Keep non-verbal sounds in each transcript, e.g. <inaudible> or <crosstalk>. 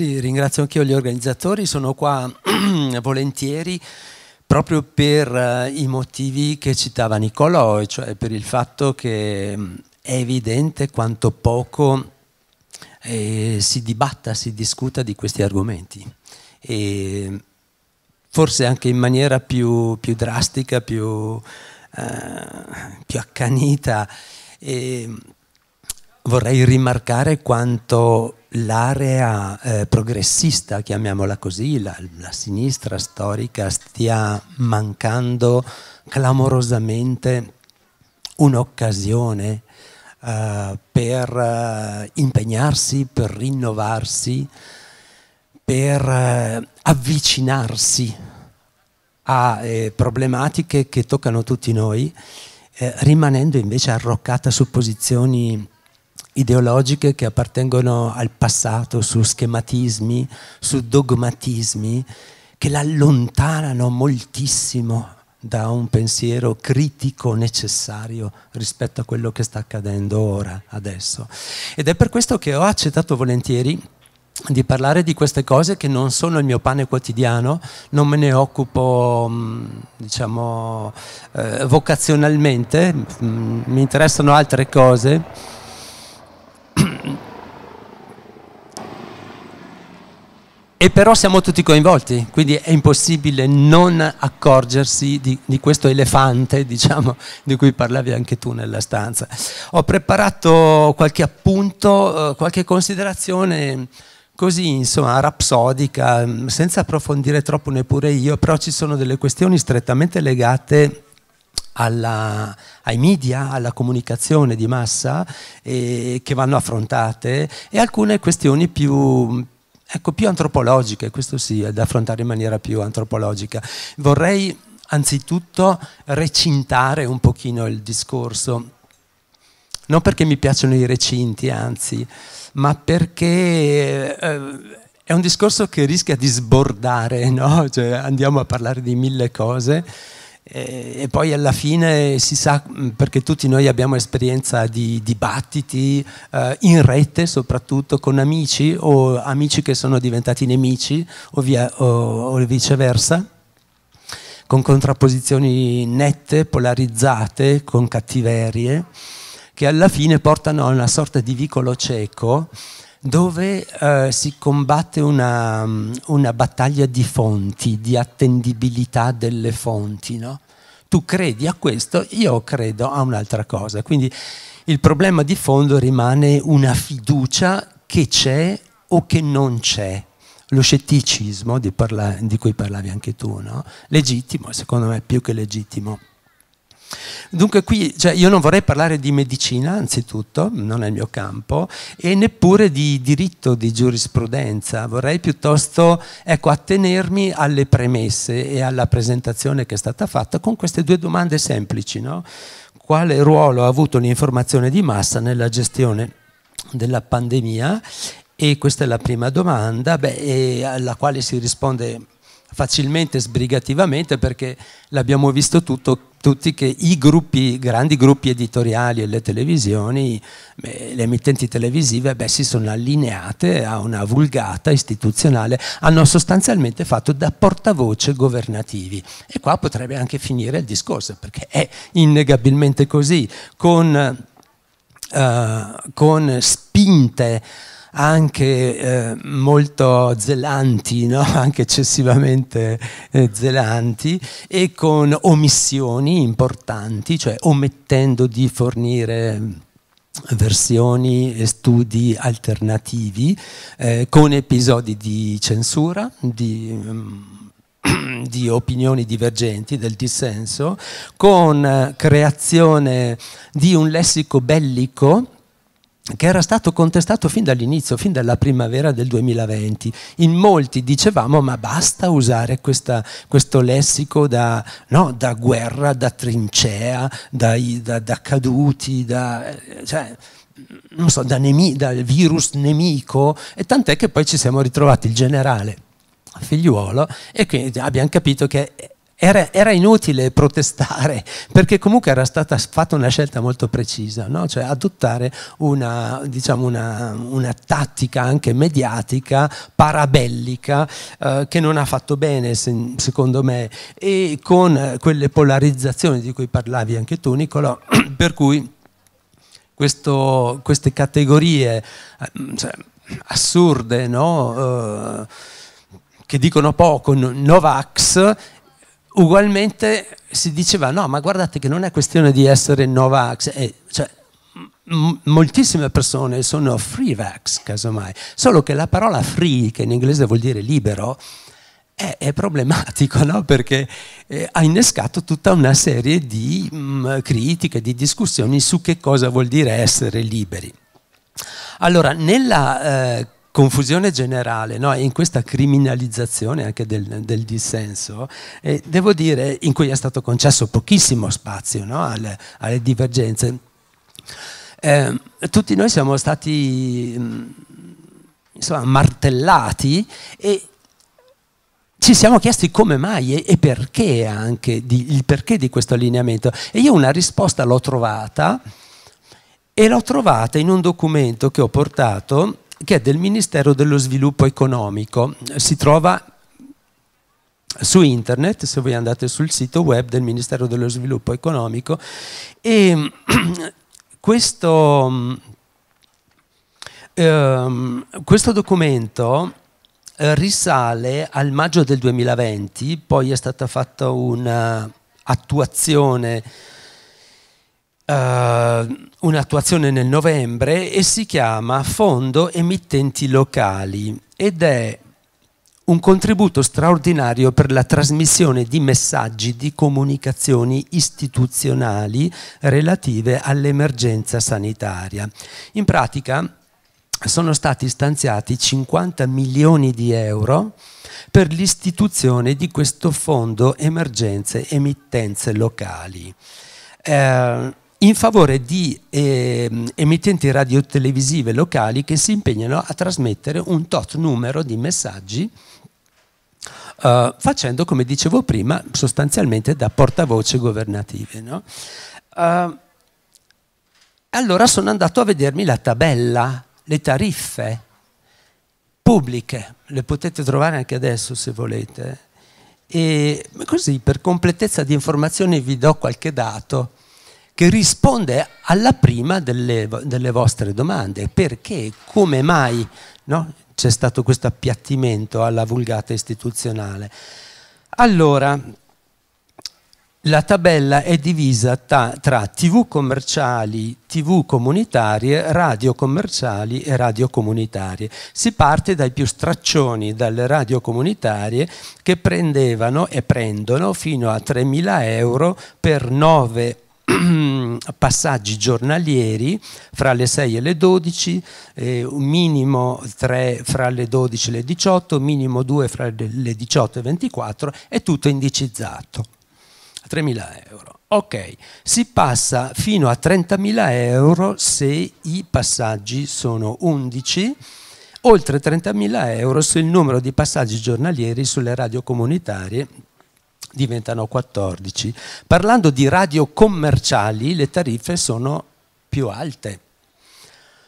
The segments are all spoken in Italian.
Sì, ringrazio anch'io gli organizzatori, sono qua <clears throat> volentieri proprio per eh, i motivi che citava Nicolò, cioè per il fatto che mm, è evidente quanto poco eh, si dibatta, si discuta di questi argomenti. E forse anche in maniera più, più drastica, più, eh, più accanita. E vorrei rimarcare quanto l'area eh, progressista, chiamiamola così, la, la, sinistra storica, stia mancando clamorosamente un'occasione eh, per eh, impegnarsi, per rinnovarsi, per eh, avvicinarsi a eh, problematiche che toccano tutti noi, eh, rimanendo invece arroccata su posizioni ideologiche che appartengono al passato, su schematismi, su dogmatismi, che l'allontanano moltissimo da un pensiero critico necessario rispetto a quello che sta accadendo ora, adesso. Ed è per questo che ho accettato volentieri di parlare di queste cose che non sono il mio pane quotidiano, non me ne occupo mm, diciamo, eh, vocazionalmente, mm, mi interessano altre cose E però siamo tutti coinvolti, quindi è impossibile non accorgersi di, di questo elefante, <laughs> diciamo, di cui parlavi anche tu nella stanza. Ho preparato qualche appunto, eh, qualche considerazione così, insomma, rapsodica, senza approfondire troppo neppure io, però ci sono delle questioni strettamente legate alla, ai media, alla comunicazione di massa eh, che vanno affrontate e alcune questioni più ecco, più antropologiche, questo sì, è da affrontare in maniera più antropologica. Vorrei anzitutto recintare un pochino il discorso, non perché mi piacciono i recinti, anzi, ma perché... Eh, è un discorso che rischia di sbordare, no? cioè, andiamo a parlare di mille cose, eh, e poi alla fine si sa, mm, perché tutti noi abbiamo esperienza di dibattiti eh, in rete, soprattutto con amici o amici che sono diventati nemici o, via, o, o viceversa, con contrapposizioni nette, polarizzate, con cattiverie, che alla fine portano a una sorta di vicolo cieco dove eh, si combatte una, una, battaglia di fonti, di attendibilità delle fonti. No? Tu credi a questo, io credo a un'altra cosa. Quindi il problema di fondo rimane una fiducia che c'è o che non c'è. Lo scetticismo di, parla- di cui parlavi anche tu, no? legittimo, secondo me più che legittimo. Dunque qui cioè, io non vorrei parlare di medicina, anzitutto, non è il mio campo, e neppure di diritto, di giurisprudenza, vorrei piuttosto ecco, attenermi alle premesse e alla presentazione che è stata fatta con queste due domande semplici. No? Quale ruolo ha avuto l'informazione di massa nella gestione della pandemia? E questa è la prima domanda, beh, alla quale si risponde facilmente, sbrigativamente, perché l'abbiamo visto tutto, tutti che i gruppi, grandi gruppi editoriali e le televisioni, le emittenti televisive, beh, si sono allineate a una vulgata istituzionale, hanno sostanzialmente fatto da portavoce governativi. E qua potrebbe anche finire il discorso, perché è innegabilmente così, con, eh, con spinte anche eh, molto zelanti, no? <laughs> anche eccessivamente eh, zelanti e con omissioni importanti, cioè omettendo di fornire versioni e studi alternativi eh, con episodi di censura, di, mm, <clears throat> di, opinioni divergenti, del dissenso, con eh, creazione di un lessico bellico che era stato contestato fin dall'inizio, fin dalla primavera del 2020. In molti dicevamo ma basta usare questa, questo lessico da, no, da, guerra, da trincea, da, da, da caduti, da... Eh, cioè, so, nemi, dal virus nemico, e tant'è che poi ci siamo ritrovati il generale figliuolo e quindi abbiamo capito che era, era, inutile protestare perché comunque era stata fatta una scelta molto precisa, no? cioè adottare una, diciamo una, una, tattica anche mediatica, parabellica, eh, che non ha fatto bene se, secondo me e con quelle polarizzazioni di cui parlavi anche tu Nicola, <clears throat> per cui questo, queste categorie ehm, cioè, assurde no? eh, che dicono poco, Novax ugualmente si diceva no, ma guardate che non è questione di essere Novax, eh, cioè, moltissime persone sono free vax, casomai, solo che la parola free, che in inglese vuol dire libero, è, è problematico, <laughs> no? perché eh, ha innescato tutta una serie di mh, critiche, di discussioni su che cosa vuol dire essere liberi. Allora, nella... Eh, confusione generale no? in questa criminalizzazione anche del, del dissenso, eh, devo dire, in cui è stato concesso pochissimo spazio no? alle, alle, divergenze, eh, tutti noi siamo stati mh, mm, insomma, martellati e ci siamo chiesti come mai e, perché anche, di, il perché di questo allineamento. E io una risposta l'ho trovata e l'ho trovata in un documento che ho portato che è del Ministero dello Sviluppo Economico. Si trova su internet, se voi andate sul sito web del Ministero dello Sviluppo Economico e <clears throat> questo, ehm, questo documento eh, risale al maggio del 2020, poi è stata fatta un'attuazione eh, un'attuazione nel novembre e si chiama Fondo Emittenti Locali ed è un contributo straordinario per la trasmissione di messaggi di comunicazioni istituzionali relative all'emergenza sanitaria. In pratica sono stati stanziati 50 milioni di euro per l'istituzione di questo fondo emergenze emittenze locali. Eh, in favore di eh, emittenti radiotelevisive locali che si impegnano a trasmettere un tot numero di messaggi eh, facendo, come dicevo prima, sostanzialmente da portavoce governative. No? Eh, allora sono andato a vedermi la tabella, le tariffe pubbliche, le potete trovare anche adesso se volete. E così per completezza di informazioni vi do qualche dato che risponde alla prima delle, delle vostre domande. Perché, come mai no? c'è stato questo appiattimento alla vulgata istituzionale? Allora, la tabella è divisa ta, tra tv commerciali, tv comunitarie, radio commerciali e radio comunitarie. Si parte dai più straccioni, dalle radio comunitarie che prendevano e prendono fino a 3.000 euro per 9 <clears throat> passaggi giornalieri fra le 6 e le 12, eh, minimo 3 fra le 12 e le 18, minimo 2 fra le 18 e 24, è tutto indicizzato. 3.000 euro. Ok, si passa fino a 30.000 euro se i passaggi sono 11, oltre 30.000 euro se il numero di passaggi giornalieri sulle radio comunitarie diventano 14. Parlando di radio commerciali, le tariffe sono più alte,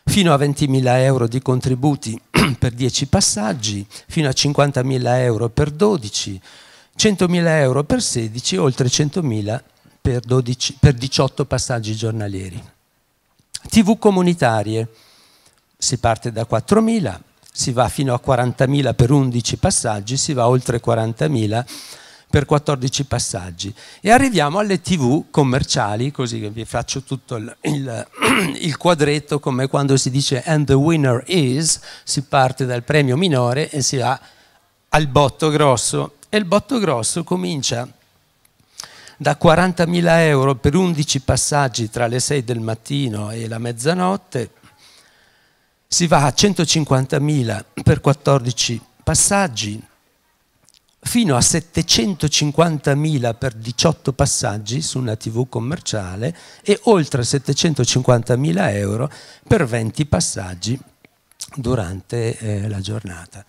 fino a 20.000 euro di contributi <clears throat> per 10 passaggi, fino a 50.000 euro per 12, 100.000 euro per 16, oltre 100.000 per, 12, per 18 passaggi giornalieri. TV comunitarie, si parte da 4.000, si va fino a 40.000 per 11 passaggi, si va oltre 40.000 per 14 passaggi e arriviamo alle tv commerciali, così che vi faccio tutto il, il, <clears throat> il quadretto come quando si dice and the winner is, si parte dal premio minore e si va al botto grosso e il botto grosso comincia da 40.000 euro per 11 passaggi tra le 6 del mattino e la mezzanotte, si va a 150.000 per 14 passaggi, fino a 750.000 per 18 passaggi su una tv commerciale e oltre 750.000 euro per 20 passaggi durante eh, la giornata.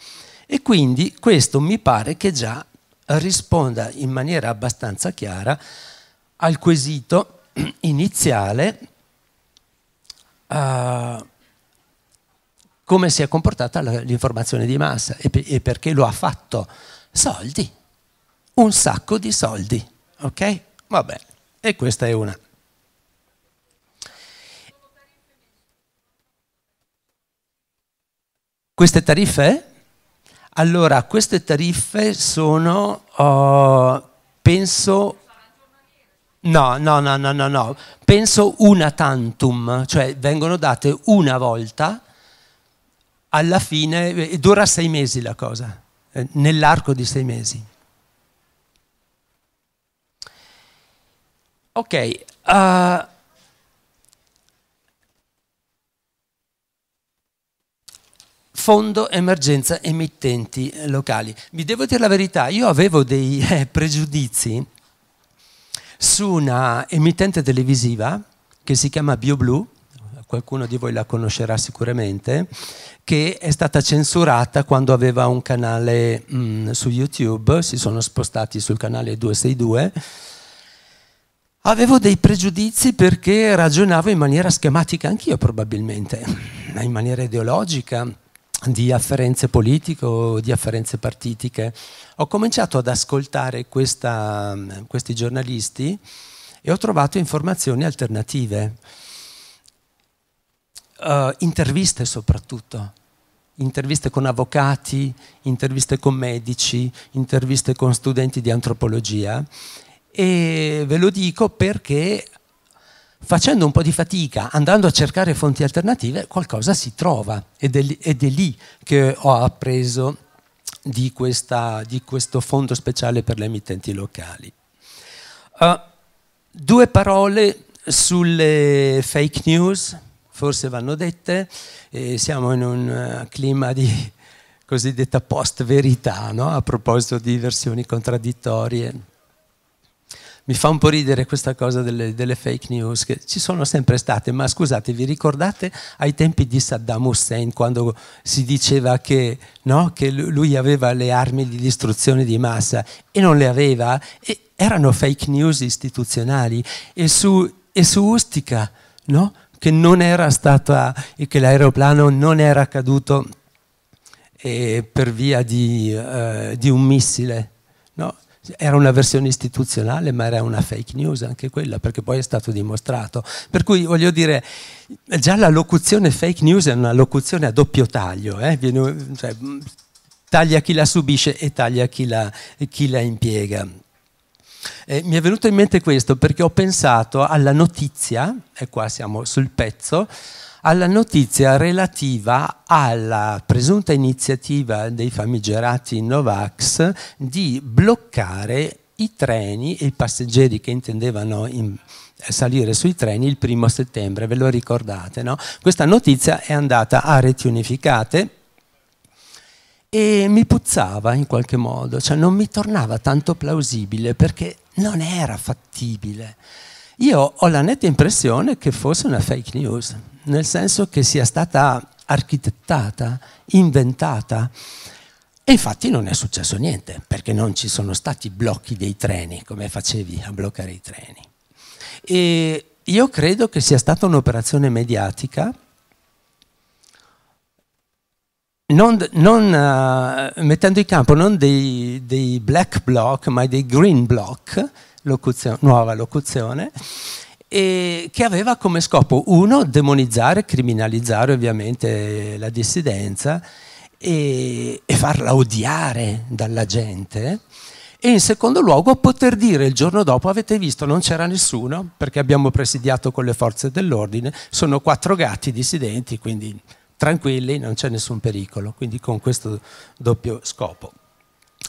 E quindi questo mi pare che già risponda in maniera abbastanza chiara al quesito iniziale uh, come si è comportata l'informazione di massa e, pe e perché lo ha fatto Soldi, un sacco di soldi, ok? Va bene, e questa è una. Queste tariffe? Allora, queste tariffe sono, uh, penso, No, no, no, no, no, no. Penso una tantum, cioè vengono date una volta, alla fine, eh, dura sei mesi la cosa. Eh, nell'arco di sei mesi. Ok, uh, fondo emergenza emittenti locali. Vi devo dire la verità, io avevo dei <laughs> eh, pregiudizi su una emittente televisiva che si chiama BioBlue qualcuno di voi la conoscerà sicuramente, che è stata censurata quando aveva un canale mh, mm, su YouTube, si sono spostati sul canale 262. Avevo dei pregiudizi perché ragionavo in maniera schematica, anch'io probabilmente, in maniera ideologica, di afferenze politiche o di afferenze partitiche. Ho cominciato ad ascoltare questa, mm, questi giornalisti e ho trovato informazioni alternative uh, interviste soprattutto, interviste con avvocati, interviste con medici, interviste con studenti di antropologia e ve lo dico perché facendo un po' di fatica, andando a cercare fonti alternative, qualcosa si trova ed è lì, ed è lì che ho appreso di, questa, di, questo fondo speciale per le emittenti locali. Uh, due parole sulle fake news forse vanno dette, e siamo in un eh, clima di <laughs> cosiddetta post-verità, no? a proposito di versioni contraddittorie. Mi fa un po' ridere questa cosa delle, delle, fake news, che ci sono sempre state, ma scusate, vi ricordate ai tempi di Saddam Hussein, quando si diceva che, no? che lui aveva le armi di distruzione di massa e non le aveva? E erano fake news istituzionali. E su, e su Ustica, no? che non era stata, che l'aeroplano non era caduto eh, per via di, eh, di un missile. No? Era una versione istituzionale, ma era una fake news anche quella, perché poi è stato dimostrato. Per cui voglio dire, già la locuzione fake news è una locuzione a doppio taglio, eh? Viene, cioè, taglia chi la subisce e taglia chi la, chi la impiega. Eh, mi è venuto in mente questo perché ho pensato alla notizia, e qua siamo sul pezzo, alla notizia relativa alla presunta iniziativa dei famigerati Novax di bloccare i treni e i passeggeri che intendevano in eh, salire sui treni il primo settembre, ve lo ricordate? No? Questa notizia è andata a reti unificate e mi puzzava in qualche modo, cioè non mi tornava tanto plausibile perché non era fattibile. Io ho la netta impressione che fosse una fake news, nel senso che sia stata architettata, inventata. E infatti non è successo niente, perché non ci sono stati blocchi dei treni, come facevi a bloccare i treni. E io credo che sia stata un'operazione mediatica non, non, uh, mettendo in campo non dei, dei, black block, ma dei green block, locuzio nuova locuzione, che aveva come scopo, uno, demonizzare, criminalizzare ovviamente la dissidenza e, e farla odiare dalla gente, e in secondo luogo poter dire il giorno dopo avete visto non c'era nessuno perché abbiamo presidiato con le forze dell'ordine, sono quattro gatti dissidenti, quindi tranquilli, non c'è nessun pericolo, quindi con questo doppio scopo.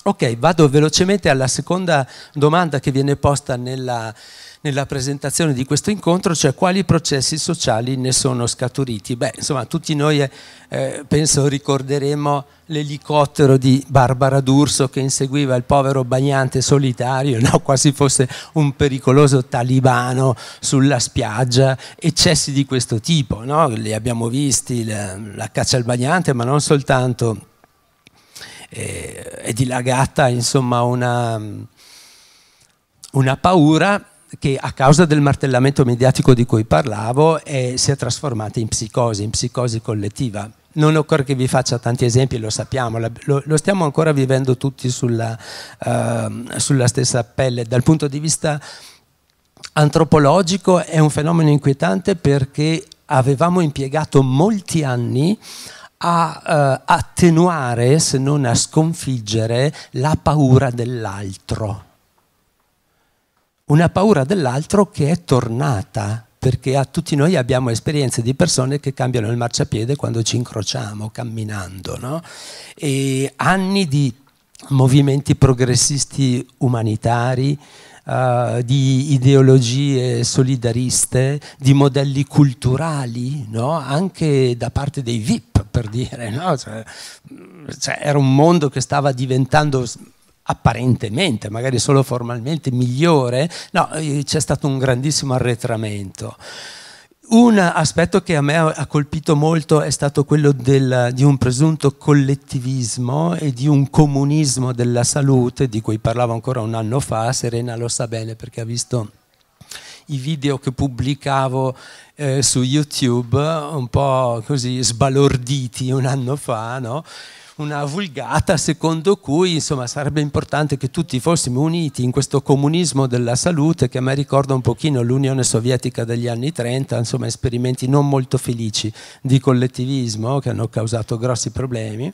Ok, vado velocemente alla seconda domanda che viene posta nella, nella, presentazione di questo incontro, cioè quali processi sociali ne sono scaturiti. Beh, insomma, tutti noi eh, penso ricorderemo l'elicottero di Barbara D'Urso che inseguiva il povero bagnante solitario, no? quasi fosse un pericoloso talibano sulla spiaggia, eccessi di questo tipo, no? li abbiamo visti, la, la caccia al bagnante, ma non soltanto eh, è dilagata insomma, una, una, paura che a causa del martellamento mediatico di cui parlavo eh, si è trasformata in psicosi, in psicosi collettiva. Non occorre che vi faccia tanti esempi, lo sappiamo, lo, lo stiamo ancora vivendo tutti sulla, eh, sulla stessa pelle. Dal punto di vista antropologico è un fenomeno inquietante perché avevamo impiegato molti anni a eh, attenuare, se non a sconfiggere, la paura dell'altro. Una paura dell'altro che è tornata, perché a tutti noi abbiamo esperienze di persone che cambiano il marciapiede quando ci incrociamo camminando, no? e anni di movimenti progressisti umanitari, uh, di ideologie solidariste, di modelli culturali, no? anche da parte dei VIP, per dire. No? Cioè, mm, cioè, era un mondo che stava diventando apparentemente, magari solo formalmente, migliore. No, eh, c'è stato un grandissimo arretramento. Un aspetto che a me ha colpito molto è stato quello del, di un presunto collettivismo e di un comunismo della salute di cui parlavo ancora un anno fa, Serena lo sa bene perché ha visto i video che pubblicavo eh, su YouTube un po' così sbalorditi un anno fa, no? una vulgata secondo cui insomma, sarebbe importante che tutti fossimo uniti in questo comunismo della salute che a me ricorda un pochino l'Unione Sovietica degli anni 30, insomma esperimenti non molto felici di collettivismo che hanno causato grossi problemi.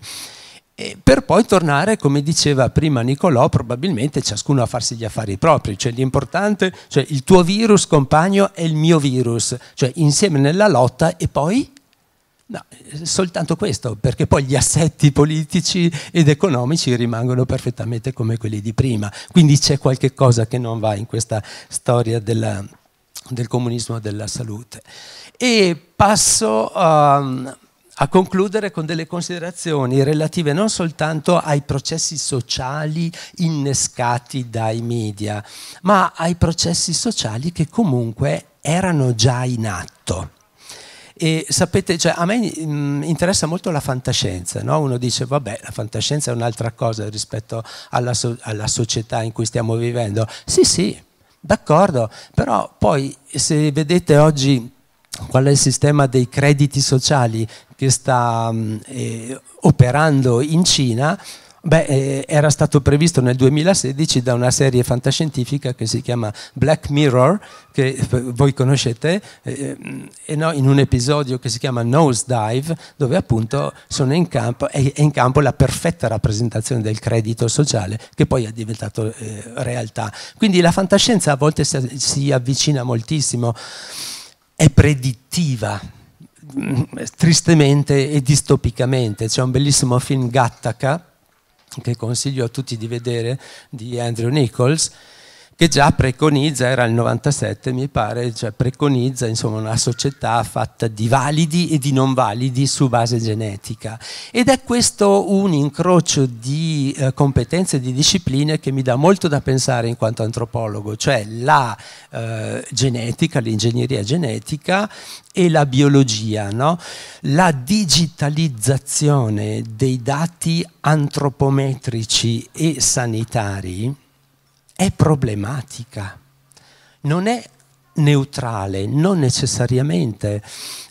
E per poi tornare, come diceva prima Nicolò, probabilmente ciascuno a farsi gli affari propri, cioè l'importante, cioè il tuo virus compagno è il mio virus, cioè insieme nella lotta e poi No, eh, soltanto questo, perché poi gli assetti politici ed economici rimangono perfettamente come quelli di prima. Quindi c'è qualche cosa che non va in questa storia della, del comunismo della salute. E passo um, a concludere con delle considerazioni relative non soltanto ai processi sociali innescati dai media, ma ai processi sociali che comunque erano già in atto. E sapete, cioè, a me mh, mm, interessa molto la fantascienza, no? uno dice vabbè la fantascienza è un'altra cosa rispetto alla, so alla società in cui stiamo vivendo. Sì, sì, d'accordo, però poi se vedete oggi qual è il sistema dei crediti sociali che sta mm, eh, operando in Cina, Beh, eh, era stato previsto nel 2016 da una serie fantascientifica che si chiama Black Mirror, che eh, voi conoscete, eh, eh, no, in un episodio che si chiama Nose Dive, dove appunto in campo, è, in campo la perfetta rappresentazione del credito sociale, che poi è diventato eh, realtà. Quindi la fantascienza a volte si, si avvicina moltissimo, è predittiva mm, tristemente e distopicamente. C'è un bellissimo film Gattaca che consiglio a tutti di vedere, di Andrew Nichols, che già preconizza, era il 97 mi pare, cioè preconizza insomma, una società fatta di validi e di non validi su base genetica. Ed è questo un incrocio di eh, competenze e di discipline che mi dà molto da pensare in quanto antropologo, cioè la eh, genetica, l'ingegneria genetica e la biologia, no? la digitalizzazione dei dati antropometrici e sanitari è problematica, non è neutrale, non necessariamente.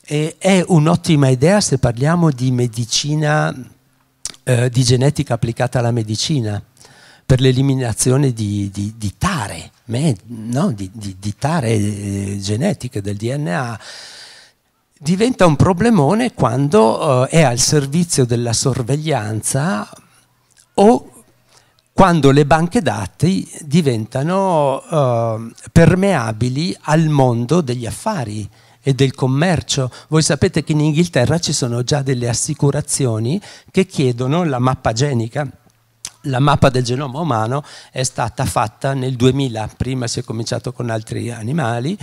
E è un'ottima idea se parliamo di medicina, eh, di genetica applicata alla medicina, per l'eliminazione di, di, di, tare, no? di, di tare eh, genetiche del DNA diventa un problemone quando eh, è al servizio della sorveglianza o quando le banche dati diventano eh, permeabili al mondo degli affari e del commercio. Voi sapete che in Inghilterra ci sono già delle assicurazioni che chiedono la mappa genica. La mappa del genoma umano è stata fatta nel 2000, prima si è cominciato con altri animali,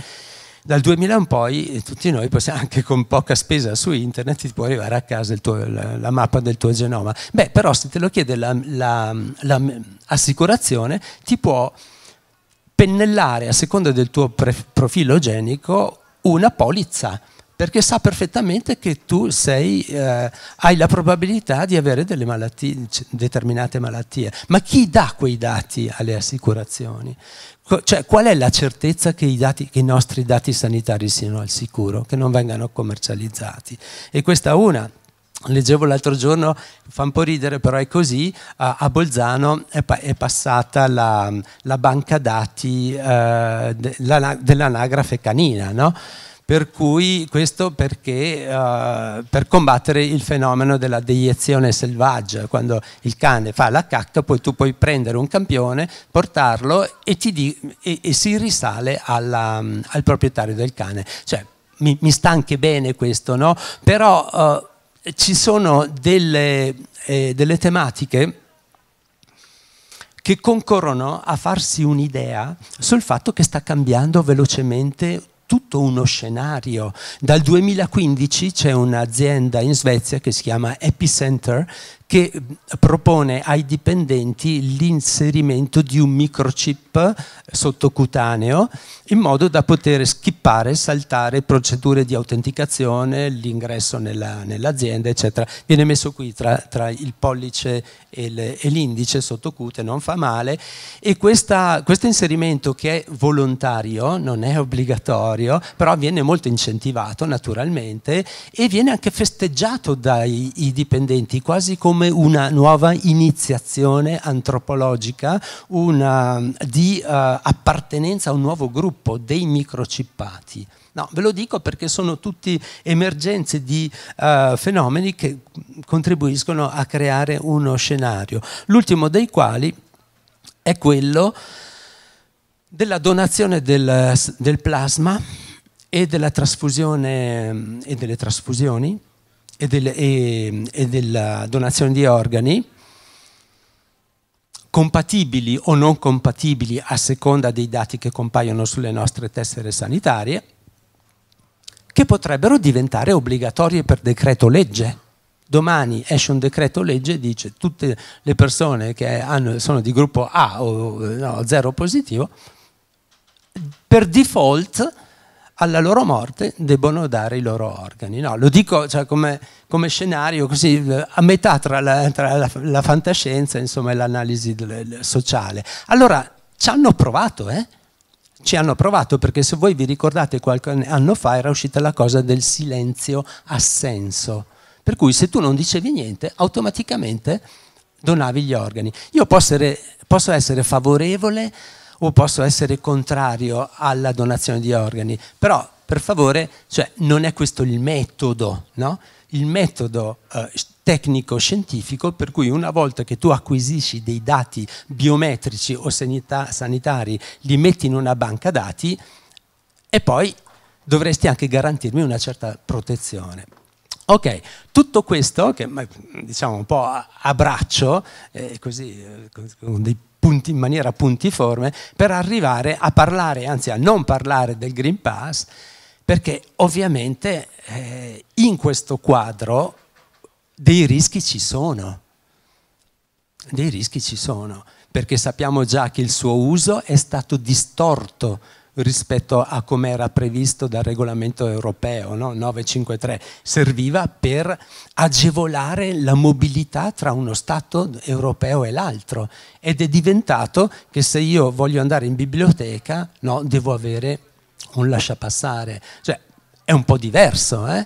dal 2000 in poi eh, tutti noi possiamo, anche con poca spesa su internet, ti può arrivare a casa tuo, la, la, mappa del tuo genoma. Beh, però se te lo chiede l'assicurazione, la, la, ti può pennellare a seconda del tuo pre, profilo genico una polizza perché sa perfettamente che tu sei, eh, hai la probabilità di avere delle malattie, determinate malattie. Ma chi dà quei dati alle assicurazioni? Cioè, qual è la certezza che i, dati, che i, nostri dati sanitari siano al sicuro, che non vengano commercializzati? E questa una. Leggevo l'altro giorno, fa un po' ridere, però è così, a, Bolzano è, pa è passata la, la, banca dati eh, dell'anagrafe canina, no? Per cui questo perché uh, per combattere il fenomeno della deiezione selvaggia, quando il cane fa la cacca, poi tu puoi prendere un campione, portarlo e, di, e, e si risale alla, um, al proprietario del cane. Cioè, mi, mi sta anche bene questo, no? Però uh, ci sono delle, eh, delle tematiche che concorrono a farsi un'idea sul fatto che sta cambiando velocemente tutto uno scenario. Dal 2015 c'è un'azienda in Svezia che si chiama Epicenter che eh, propone ai dipendenti l'inserimento di un microchip sottocutaneo in modo da poter skippare, saltare procedure di autenticazione, l'ingresso nell'azienda, eccetera. Viene messo qui tra, tra il pollice e l'indice sottocute, non fa male, e questa, questo inserimento che è volontario, non è obbligatorio, però viene molto incentivato naturalmente e viene anche festeggiato dai dipendenti, quasi come come una nuova iniziazione antropologica una, di uh, appartenenza a un nuovo gruppo dei microcippati. No, ve lo dico perché sono tutti emergenze di uh, fenomeni che contribuiscono a creare uno scenario, l'ultimo dei quali è quello della donazione del, del plasma e, e delle trasfusioni e, del, e, e della donazione di organi, compatibili o non compatibili a seconda dei dati che compaiono sulle nostre tessere sanitarie, che potrebbero diventare obbligatorie per decreto legge. Domani esce un decreto legge e dice tutte le persone che hanno, sono di gruppo A o no, 0 positivo, per default alla loro morte debbono dare i loro organi. No, lo dico cioè, come, come, scenario così a metà tra la, tra la, la fantascienza insomma, e l'analisi sociale. Allora, ci hanno provato, eh? Ci hanno provato perché se voi vi ricordate qualche anno fa era uscita la cosa del silenzio assenso, per cui se tu non dicevi niente automaticamente donavi gli organi. Io posso essere, posso essere favorevole o posso essere contrario alla donazione di organi, però per favore, cioè, non è questo il metodo, no? il metodo eh, tecnico-scientifico per cui una volta che tu acquisisci dei dati biometrici o sanita sanitari, li metti in una banca dati e poi dovresti anche garantirmi una certa protezione. Ok, tutto questo, che diciamo un po' a braccio, eh, così, eh, con dei punti, in maniera puntiforme, per arrivare a parlare, anzi a non parlare del Green Pass, perché ovviamente eh, in questo quadro dei rischi ci sono, dei rischi ci sono, perché sappiamo già che il suo uso è stato distorto rispetto a come era previsto dal regolamento europeo no? 953. Serviva per agevolare la mobilità tra uno Stato europeo e l'altro ed è diventato che se io voglio andare in biblioteca no, devo avere un lasciapassare. Cioè, è un po' diverso. Eh?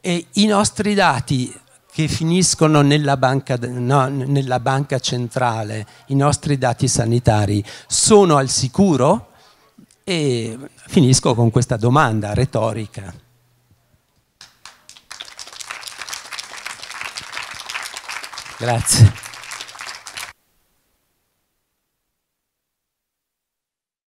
E i nostri dati che finiscono nella banca, no, nella banca centrale, i nostri dati sanitari, sono al sicuro? E finisco con questa domanda retorica. Grazie.